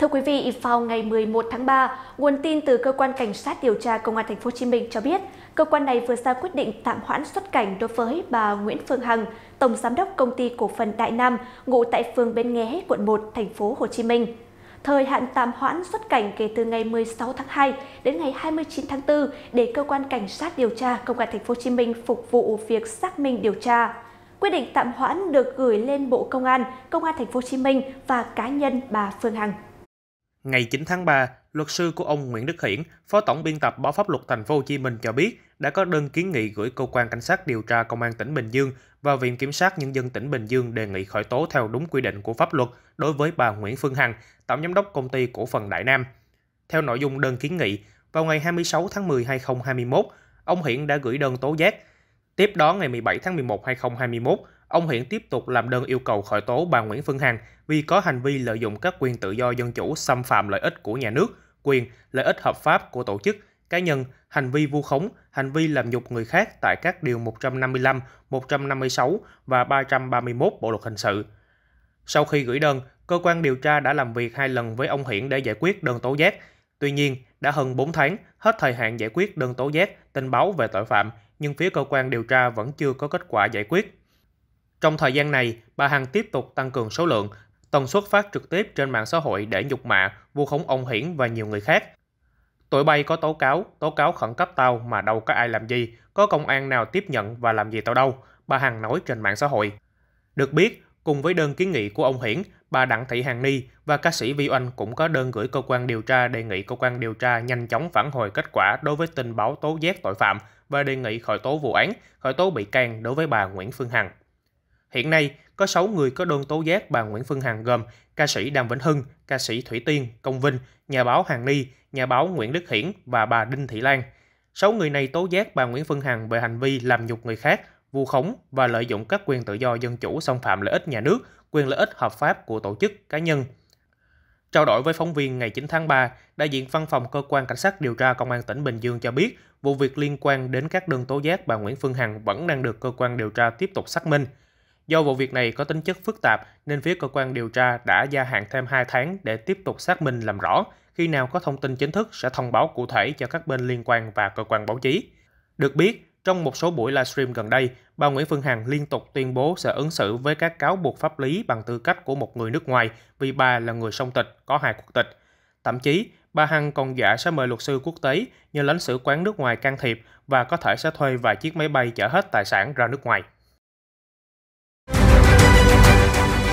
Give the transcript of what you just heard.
Thưa quý vị, vào ngày 11 tháng 3, nguồn tin từ cơ quan cảnh sát điều tra công an thành phố Hồ Chí Minh cho biết, cơ quan này vừa ra quyết định tạm hoãn xuất cảnh đối với bà Nguyễn Phương Hằng, tổng giám đốc công ty cổ phần Đại Nam, ngụ tại phường Bến Nghé, quận 1, thành phố Hồ Chí Minh. Thời hạn tạm hoãn xuất cảnh kể từ ngày 16 tháng 2 đến ngày 29 tháng 4 để cơ quan cảnh sát điều tra công an thành phố Hồ Chí Minh phục vụ việc xác minh điều tra. Quyết định tạm hoãn được gửi lên Bộ Công an, Công an thành phố Hồ Chí Minh và cá nhân bà Phương Hằng. Ngày 9 tháng 3, luật sư của ông Nguyễn Đức Hiển, Phó tổng biên tập báo pháp luật Thành phố Hồ Chí Minh cho biết đã có đơn kiến nghị gửi cơ quan cảnh sát điều tra công an tỉnh Bình Dương và Viện kiểm sát nhân dân tỉnh Bình Dương đề nghị khởi tố theo đúng quy định của pháp luật đối với bà Nguyễn Phương Hằng, tổng giám đốc công ty cổ phần Đại Nam. Theo nội dung đơn kiến nghị, vào ngày 26 tháng 10 2021, ông Hiển đã gửi đơn tố giác. Tiếp đó ngày 17 tháng 11 2021, ông Hiển tiếp tục làm đơn yêu cầu khởi tố bà Nguyễn Phương Hằng vì có hành vi lợi dụng các quyền tự do dân chủ xâm phạm lợi ích của nhà nước, quyền, lợi ích hợp pháp của tổ chức, cá nhân, hành vi vu khống, hành vi làm nhục người khác tại các điều 155, 156 và 331 Bộ luật hình sự. Sau khi gửi đơn, cơ quan điều tra đã làm việc hai lần với ông Hiển để giải quyết đơn tố giác. Tuy nhiên, đã hơn 4 tháng, hết thời hạn giải quyết đơn tố giác, tin báo về tội phạm, nhưng phía cơ quan điều tra vẫn chưa có kết quả giải quyết. Trong thời gian này, bà Hằng tiếp tục tăng cường số lượng, tần suất phát trực tiếp trên mạng xã hội để nhục mạ, vu khống ông Hiển và nhiều người khác. Tụi bay có tố cáo, tố cáo khẩn cấp tao mà đâu có ai làm gì, có công an nào tiếp nhận và làm gì tao đâu, bà Hằng nói trên mạng xã hội. Được biết, cùng với đơn kiến nghị của ông Hiển, bà Đặng Thị Hàn Ni và ca sĩ Vi Oanh cũng có đơn gửi cơ quan điều tra đề nghị cơ quan điều tra nhanh chóng phản hồi kết quả đối với tình báo tố giác tội phạm và đề nghị khởi tố vụ án, khởi tố bị can đối với bà Nguyễn Phương Hằng. Hiện nay, có 6 người có đơn tố giác bà Nguyễn Phương Hằng gồm ca sĩ Đàm Vĩnh Hưng, ca sĩ Thủy Tiên, Công Vinh, nhà báo Hàng Ni, nhà báo Nguyễn Đức Hiển và bà Đinh Thị Lan. 6 người này tố giác bà Nguyễn Phương Hằng về hành vi làm nhục người khác, vu khống và lợi dụng các quyền tự do dân chủ xâm phạm lợi ích nhà nước, quyền lợi ích hợp pháp của tổ chức, cá nhân. Trao đổi với phóng viên ngày 9 tháng 3, đại diện văn phòng cơ quan cảnh sát điều tra công an tỉnh Bình Dương cho biết, vụ việc liên quan đến các đơn tố giác bà Nguyễn Phương Hằng vẫn đang được cơ quan điều tra tiếp tục xác minh. Do vụ việc này có tính chất phức tạp nên phía cơ quan điều tra đã gia hạn thêm 2 tháng để tiếp tục xác minh làm rõ, khi nào có thông tin chính thức sẽ thông báo cụ thể cho các bên liên quan và cơ quan báo chí. Được biết, trong một số buổi livestream gần đây, bà Nguyễn Phương Hằng liên tục tuyên bố sẽ ứng xử với các cáo buộc pháp lý bằng tư cách của một người nước ngoài vì bà là người song tịch, có hai quốc tịch. Thậm chí, bà Hằng còn giả sẽ mời luật sư quốc tế nhờ lãnh sự quán nước ngoài can thiệp và có thể sẽ thuê vài chiếc máy bay chở hết tài sản ra nước ngoài.